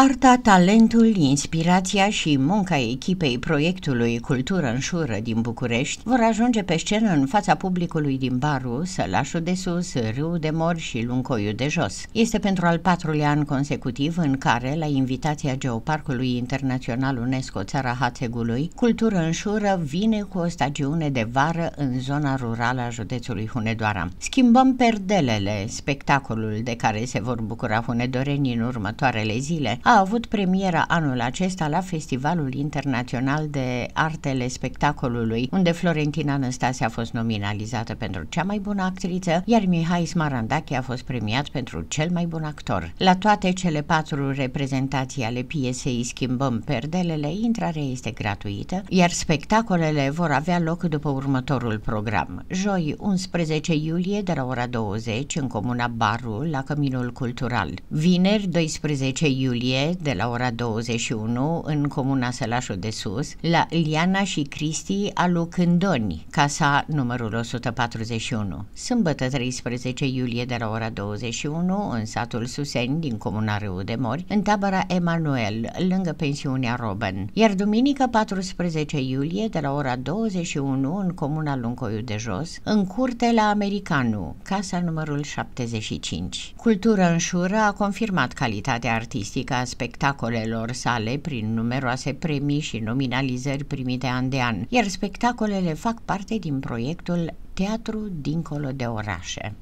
Arta, talentul, inspirația și munca echipei proiectului Cultură în șură din București vor ajunge pe scenă în fața publicului din Baru, Sălașul de Sus, Râul de Mor și Luncoiu de Jos. Este pentru al patrulea an consecutiv în care, la invitația Geoparcului Internațional UNESCO Țara Hațegului, Cultură în șură vine cu o stagiune de vară în zona rurală a județului Hunedoara. Schimbăm perdelele, spectacolul de care se vor bucura hunedorenii în următoarele zile, a avut premiera anul acesta la Festivalul Internațional de Artele Spectacolului, unde Florentina Anastasia a fost nominalizată pentru cea mai bună actriță, iar Mihai Smarandache a fost premiat pentru cel mai bun actor. La toate cele patru reprezentații ale piesei Schimbăm perdelele, intrarea este gratuită, iar spectacolele vor avea loc după următorul program. Joi, 11 iulie, de la ora 20, în comuna Baru, la Căminul Cultural. Vineri, 12 iulie, martie, de la ora 21, în comuna Sălașul de Sus, la Liana și Cristi Alucândoni, casa numărul 141. Sâmbătă 13 iulie, de la ora 21, în satul Suseni, din comuna Râu de Mori, în tabăra Emanuel, lângă pensiunea Roben. Iar duminică 14 iulie, de la ora 21, în comuna Luncoiu de Jos, în curte la Americanu, casa numărul 75. Cultura în șură a confirmat calitatea artistică a spectacolelor sale prin numeroase premii și nominalizări primite an de an, iar spectacolele fac parte din proiectul Teatru dincolo de orașe.